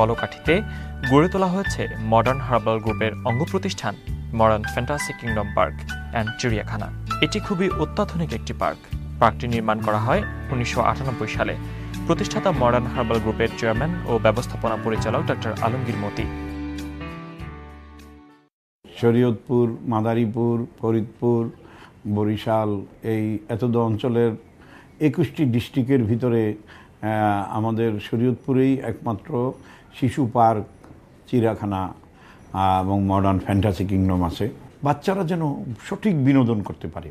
কলকাঠিতে গড়ে তোলা হয়েছে মডার্ন হার্বাল গ্রুপের অঙ্গ প্রতিষ্ঠান modern fantasy kingdom park and চিড়িয়াখানা এটি খুবই অত্যাধুনিক একটি পার্ক পার্কটি নির্মাণ করা হয় উনিশশো সালে প্রতিষ্ঠাতা মডার্ন হার্বাল গ্রুপের চেয়ারম্যান ও ব্যবস্থাপনা পরিচালক ডক্টর আলমগীর মতি শরীয়তপুর মাদারীপুর ফরিদপুর বরিশাল এই এত অঞ্চলের একুশটি ডিস্ট্রিক্টের ভিতরে আমাদের শরীয়তপুরেই একমাত্র শিশু পার্ক চিড়িয়াখানা এবং মডার্ন ফ্যান্টাসি কিংডম আছে বাচ্চারা যেন সঠিক বিনোদন করতে পারে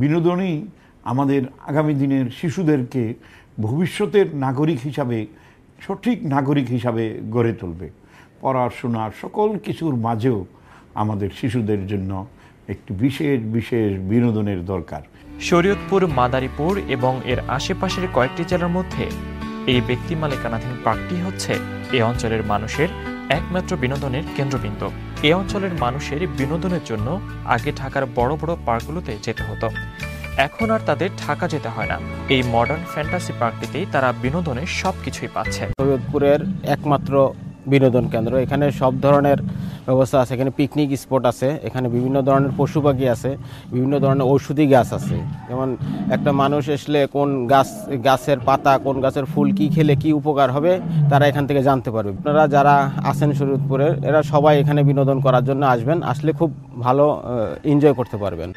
বিনোদনই আমাদের আগামী দিনের শিশুদেরকে ভবিষ্যতের নাগরিক হিসাবে সঠিক নাগরিক হিসাবে গড়ে তুলবে পড়াশোনা সকল কিছুর মাঝেও আমাদের শিশুদের জন্য একটি বিশেষ বিশেষ বিনোদনের দরকার শরীয়তপুর মাদারীপুর এবং এর আশেপাশের কয়েকটি জেলার মধ্যে এই ব্যক্তি মালিকানাধীন পার্কটি হচ্ছে এ অঞ্চলের মানুষের একমাত্র বিনোদনের কেন্দ্রবিন্দু এ অঞ্চলের মানুষের বিনোদনের জন্য আগে ঢাকার বড় বড় পার্কগুলোতে যেতে হতো এখন আর তাদের ঢাকা যেতে হয় না এই মডার্ন ফ্যান্টাসি পার্কটিতেই তারা বিনোদনের সব কিছুই পাচ্ছে সৈয়দপুরের একমাত্র বিনোদন কেন্দ্র এখানে সব ধরনের ব্যবস্থা আছে এখানে পিকনিক স্পট আছে এখানে বিভিন্ন ধরনের পশু পাখি আছে বিভিন্ন ধরনের ঔষধি গাছ আছে যেমন একটা মানুষ আসলে কোন গাছ গাছের পাতা কোন গাছের ফুল কি খেলে কি উপকার হবে তারা এখান থেকে জানতে পারবে আপনারা যারা আছেন শরীরপুরের এরা সবাই এখানে বিনোদন করার জন্য আসবেন আসলে খুব ভালো এনজয় করতে পারবেন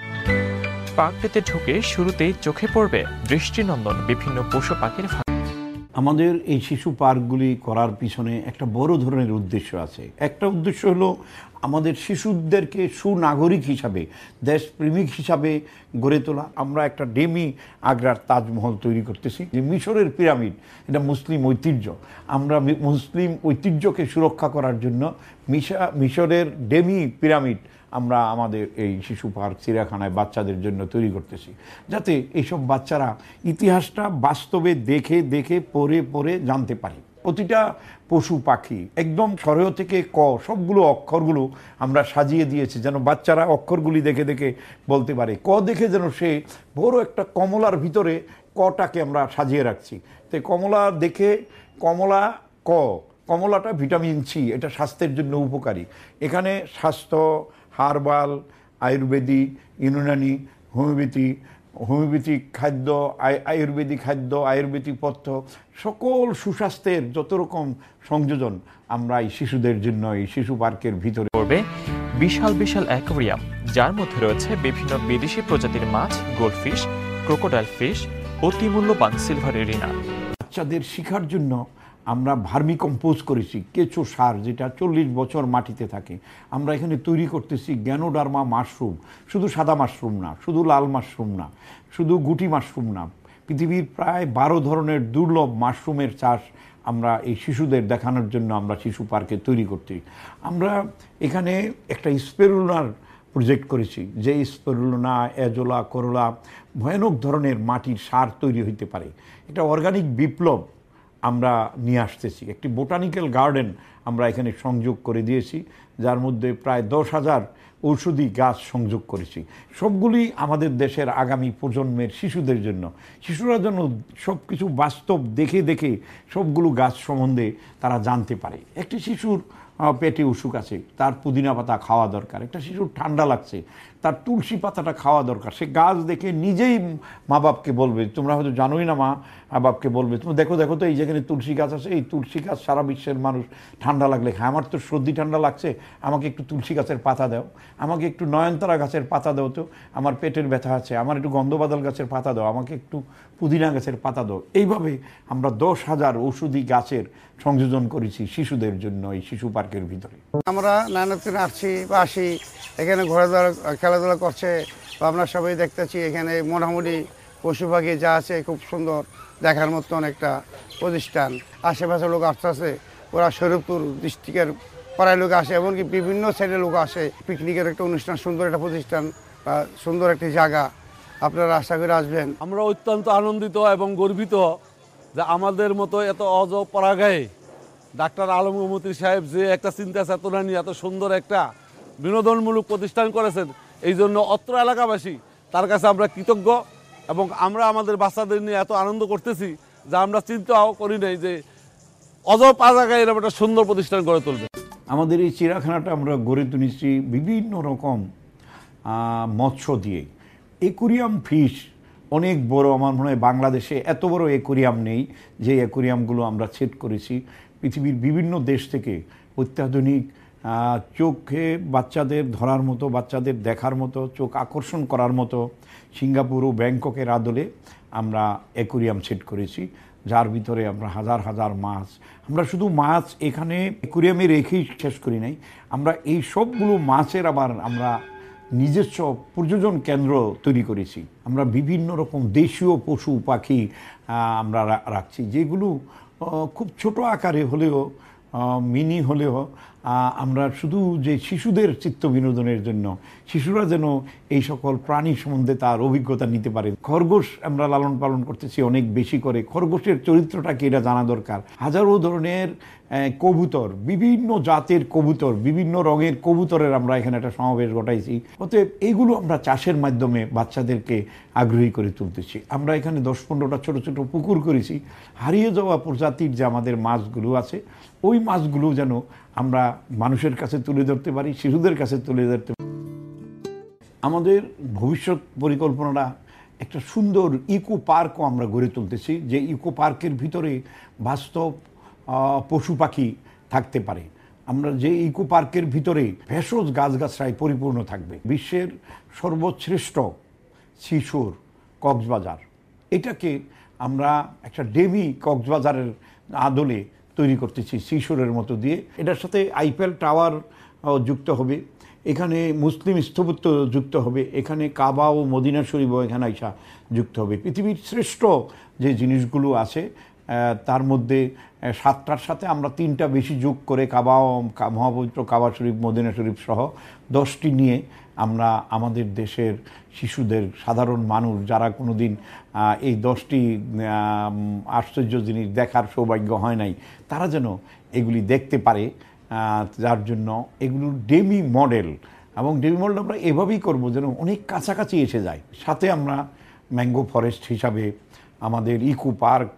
পার্কটিতে ঢুকে শুরুতেই চোখে পড়বে দৃষ্টিনন্দন বিভিন্ন পশু পাখির আমাদের এই শিশু পার্কগুলি করার পিছনে একটা বড় ধরনের উদ্দেশ্য আছে একটা উদ্দেশ্য হলো আমাদের শিশুদেরকে সুনাগরিক হিসাবে দেশপ্রেমিক হিসাবে গড়ে তোলা আমরা একটা ডেমি আগ্রার তাজমহল তৈরি করতেছি যে মিশরের পিরামিড এটা মুসলিম ঐতিহ্য আমরা মুসলিম ঐতিহ্যকে সুরক্ষা করার জন্য মিশা মিশরের ডেমি পিরামিড আমরা আমাদের এই শিশু পার্ক চিড়িয়াখানায় বাচ্চাদের জন্য তৈরি করতেছি যাতে এইসব বাচ্চারা ইতিহাসটা বাস্তবে দেখে দেখে পড়ে পড়ে জানতে পারে প্রতিটা পশু পাখি একদম সরেহ থেকে ক সবগুলো অক্ষরগুলো আমরা সাজিয়ে দিয়েছি যেন বাচ্চারা অক্ষরগুলি দেখে দেখে বলতে পারে ক দেখে যেন সে বড় একটা কমলার ভিতরে কটাকে আমরা সাজিয়ে রাখছি তো কমলা দেখে কমলা ক কমলাটা ভিটামিন সি এটা স্বাস্থ্যের জন্য উপকারী এখানে স্বাস্থ্য herbal ayurvedic Unani homeopathy homeopathic খাদ্য আয়ুর্বেদিক খাদ্য আয়ুর্বেদিক পথ্য সকল সুস্বাস্থ্যের যত রকম সংযোজন আমরা এই শিশুদের জন্য এই শিশু পার্কের ভিতরে করবে বিশাল বিশাল অ্যাকোয়ারিয়াম যার মধ্যে রয়েছে বিভিন্ন বিদেশি প্রজাতির মাছ গোল্ডফিশ ক্রোকোডাইল ফিশ অতিমূল্যবান সিলভার এরিনা বাচ্চাদের শিখার জন্য আমরা ভার্মি কম্পোজ করেছি কেঁচো সার যেটা চল্লিশ বছর মাটিতে থাকে আমরা এখানে তৈরি করতেছি জ্ঞানোডার্মা মাশরুম শুধু সাদা মাশরুম না শুধু লাল মাশরুম না শুধু গুটি মাশরুম না পৃথিবীর প্রায় বারো ধরনের দুর্লভ মাশরুমের চাষ আমরা এই শিশুদের দেখানোর জন্য আমরা শিশু পার্কে তৈরি করছি আমরা এখানে একটা স্পেরুলার প্রজেক্ট করেছি যে স্পেরুলনা অ্যাজোলা করোলা ভয়ানক ধরনের মাটির সার তৈরি হইতে পারে এটা অর্গানিক বিপ্লব আমরা নিয়ে আসতেছি একটি বোটানিক্যাল গার্ডেন আমরা এখানে সংযোগ করে দিয়েছি যার মধ্যে প্রায় দশ হাজার ঔষধি গাছ সংযোগ করেছি সবগুলি আমাদের দেশের আগামী প্রজন্মের শিশুদের জন্য শিশুরা যেন সব কিছু বাস্তব দেখে দেখে সবগুলো গাছ সম্বন্ধে তারা জানতে পারে একটি শিশুর পেটে অসুখ আছে তার পুদিনা পাতা খাওয়া দরকার একটা শিশুর ঠান্ডা লাগছে তার তুলসী পাতাটা খাওয়া দরকার সে গাছ দেখে নিজেই মা বাপকে বলবে তোমরা হয়তো জানোই না মা বাপকে বলবে তুমি দেখো দেখো তো এই যেখানে তুলসী গাছ আছে এই তুলসী গাছ সারা বিশ্বের মানুষ ঠান্ডা লাগলে খায় আমার তো সর্দি ঠান্ডা লাগছে আমাকে একটু তুলসী গাছের পাতা দাও আমাকে একটু নয়নতারা গাছের পাতা দাও তো আমার পেটের ব্যথা আছে আমার একটু গন্ধবাদাল গাছের পাতা দাও আমাকে একটু পুদিনা গাছের পাতা দাও এইভাবে আমরা দশ হাজার ওষুধি গাছের সংযোজন করেছি শিশুদের জন্য এই শিশু পার্কের ভিতরে আমরা নানা আসছি বা আসি এখানে ঘোরা দাঁড়া খেলাধুলা করছে বা আমরা সবাই দেখতেছি এখানে মোটামুটি পশু পাখি যা আছে খুব সুন্দর দেখার মতো একটা প্রতিষ্ঠান আশেপাশে লোক আসতে আসে ওরা শরীরপুর ডিস্ট্রিক্টের পাড়ায় লোক আসে এমনকি বিভিন্ন সাইডের লোক আসে পিকনিকের একটা অনুষ্ঠান সুন্দর একটা প্রতিষ্ঠান বা সুন্দর একটি জায়গা আপনারা আশা করে আসবেন আমরা অত্যন্ত আনন্দিত এবং গর্বিত যে আমাদের মতো এত অজ পরাগায় ডাক্তার আলমমতি সাহেব যে একটা চিন্তা চেতনা নিয়ে এত সুন্দর একটা বিনোদনমূলক প্রতিষ্ঠান করেছেন এই জন্য অত্র এলাকাবাসী তার কাছে আমরা কৃতজ্ঞ এবং আমরা আমাদের বাচ্চাদের নিয়ে এত আনন্দ করতেছি যা আমরা চিন্তাও করি নাই যে অজর পাজাগায় এরকম একটা সুন্দর প্রতিষ্ঠান গড়ে তুলবে আমাদের এই চিড়াখানাটা আমরা গড়ে তুলেছি বিভিন্ন রকম মৎস্য দিয়ে একুরিয়াম ফিশ অনেক বড় আমার মনে হয় বাংলাদেশে এত বড় একুরিয়াম নেই যে একুরিয়ামগুলো আমরা সেট করেছি পৃথিবীর বিভিন্ন দেশ থেকে অত্যাধুনিক চোখে বাচ্চাদের ধরার মতো বাচ্চাদের দেখার মতো চোখ আকর্ষণ করার মতো সিঙ্গাপুর ও ব্যাংককের আদলে আমরা অ্যাকোরিয়াম সেট করেছি যার ভিতরে আমরা হাজার হাজার মাছ আমরা শুধু মাছ এখানে অ্যাকোরিয়ামে রেখেই শেষ করি নাই আমরা এই সবগুলো মাছের আবার আমরা নিজস্ব প্রযোজন কেন্দ্র তৈরি করেছি আমরা বিভিন্ন রকম দেশীয় পশু পাখি আমরা রাখছি যেগুলো খুব ছোট আকারে হলেও মিনি হলেও আমরা শুধু যে শিশুদের চিত্ত বিনোদনের জন্য শিশুরা যেন এই সকল প্রাণী সম্বন্ধে তার অভিজ্ঞতা নিতে পারে খরগোশ আমরা লালন পালন করতেছি অনেক বেশি করে খরগোশের চরিত্রটাকে এটা জানা দরকার হাজারো ধরনের কবুতর বিভিন্ন জাতের কবুতর বিভিন্ন রঙের কবুতরের আমরা এখানে একটা সমাবেশ ঘটাইছি অতএব এইগুলো আমরা চাষের মাধ্যমে বাচ্চাদেরকে আগ্রহী করে তুলতেছি আমরা এখানে দশ পনেরোটা ছোট ছোট পুকুর করেছি হারিয়ে যাওয়া প্রজাতির যে আমাদের মাছগুলো আছে ওই মাছগুলো যেন আমরা মানুষের কাছে তুলে ধরতে পারি শিশুদের কাছে তুলে ধরতে পারি আমাদের ভবিষ্যৎ পরিকল্পনাটা একটা সুন্দর ইকো পার্কও আমরা গড়ে তুলতেছি যে ইকো পার্কের ভিতরে বাস্তব পশু পাখি থাকতে পারে আমরা যে ইকো পার্কের ভিতরে ভেষজ গাছগাছরায় পরিপূর্ণ থাকবে বিশ্বের সর্বশ্রেষ্ঠ শিশুর কক্সবাজার এটাকে আমরা একটা ডেমি কক্সবাজারের আদলে তৈরি করতেছি শিশুরের মতো দিয়ে এটার সাথে আইপিএল টাওয়ার যুক্ত হবে এখানে মুসলিম স্থপত্য যুক্ত হবে এখানে কাবা ও মদিনা শরীফ এখানে আইসা যুক্ত হবে পৃথিবীর শ্রেষ্ঠ যে জিনিসগুলো আছে তার মধ্যে সাতটার সাথে আমরা তিনটা বেশি যোগ করে কাবা মহাপবিত্র কাবা শরীফ মদিনা শরীফ সহ দশটি নিয়ে আমরা আমাদের দেশের শিশুদের সাধারণ মানুষ যারা কোনো দিন এই দশটি আশ্চর্য জিনিস দেখার সৌভাগ্য হয় নাই তারা যেন এগুলি দেখতে পারে যার জন্য এগুলো ডেমি মডেল এবং ডেমি মডেল আমরা এভাবেই করবো যেন অনেক কাছাকাছি এসে যায় সাথে আমরা ম্যাঙ্গো ফরেস্ট হিসাবে আমাদের ইকো পার্ক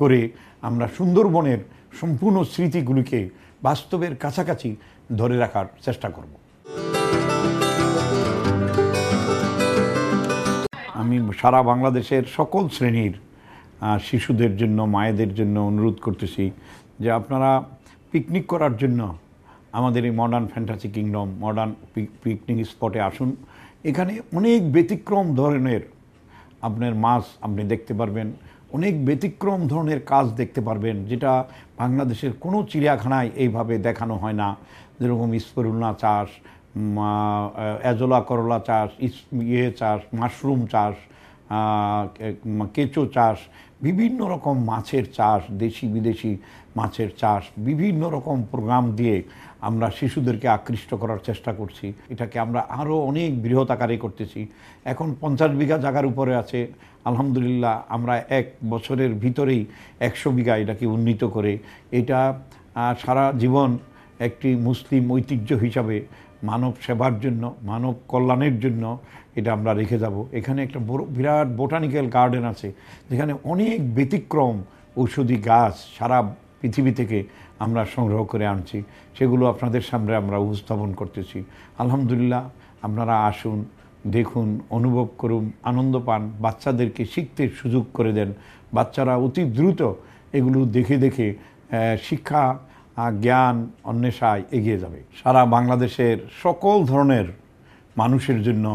করে আমরা সুন্দরবনের সম্পূর্ণ স্মৃতিগুলিকে বাস্তবের কাছাকাছি ধরে রাখার চেষ্টা করব আমি সারা বাংলাদেশের সকল শ্রেণীর শিশুদের জন্য মায়েদের জন্য অনুরোধ করতেছি যে আপনারা পিকনিক করার জন্য আমাদের এই modern fantasy kingdom modern picnic স্পটে আসুন এখানে অনেক ব্যতিক্রম ধরনের আপনার মাছ আপনি দেখতে পারবেন অনেক ব্যতিক্রম ধরনের কাজ দেখতে পারবেন যেটা বাংলাদেশের কোনো চিড়িয়াখানায় এইভাবে দেখানো হয় না যেরকম স্পরুলনা চাষ অ্যাজোলা করলা চাষ ইয়ে চাষ মাশরুম চাষ কেঁচো চাষ বিভিন্ন রকম মাছের চাষ দেশি বিদেশি মাছের চাষ বিভিন্ন রকম প্রোগ্রাম দিয়ে আমরা শিশুদেরকে আকৃষ্ট করার চেষ্টা করছি এটাকে আমরা আরও অনেক বৃহৎ আকারে করতেছি এখন পঞ্চাশ বিঘা জায়গার উপরে আছে আলহামদুলিল্লাহ আমরা এক বছরের ভিতরেই একশো বিঘা এটাকে উন্নীত করে এটা সারা জীবন একটি মুসলিম ঐতিহ্য হিসাবে মানব সেবার জন্য মানব কল্যাণের জন্য এটা আমরা রেখে যাব এখানে একটা বিরাট বোটানিক্যাল গার্ডেন আছে যেখানে অনেক ব্যতিক্রম ঔষধি গাছ সারা পৃথিবী থেকে আমরা সংগ্রহ করে আনছি সেগুলো আপনাদের সামনে আমরা উপস্থাপন করতেছি আলহামদুলিল্লাহ আপনারা আসুন দেখুন অনুভব করুন আনন্দ পান বাচ্চাদেরকে শিখতে সুযোগ করে দেন বাচ্চারা অতি দ্রুত এগুলো দেখে দেখে শিক্ষা জ্ঞান অন্বেষায় এগিয়ে যাবে সারা বাংলাদেশের সকল ধরনের মানুষের জন্য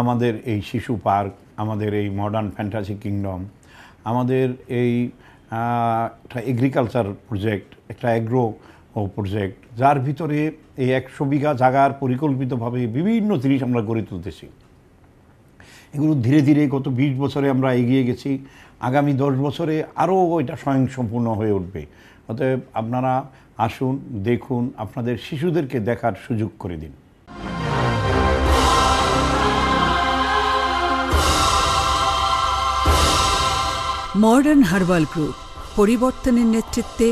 আমাদের এই শিশু পার্ক আমাদের এই মডার্ন ফ্যান্টাসি কিংডম আমাদের এই একটা এগ্রিকালচার প্রজেক্ট একটা অ্যাগ্রো প্রজেক্ট যার ভিতরে এই একশো বিঘা জাগার পরিকল্পিতভাবে বিভিন্ন জিনিস আমরা গড়ে তুলতেছি এগুলো ধীরে ধীরে গত বিশ বছরে আমরা এগিয়ে গেছি আগামী দশ বছরে আরও এটা স্বয়ংসম্পূর্ণ হয়ে উঠবে অতএব আপনারা আসুন দেখুন আপনাদের শিশুদেরকে দেখার সুযোগ করে দিন মডার্ন হার্বাল গ্রুপ পরিবর্তনের নেতৃত্বে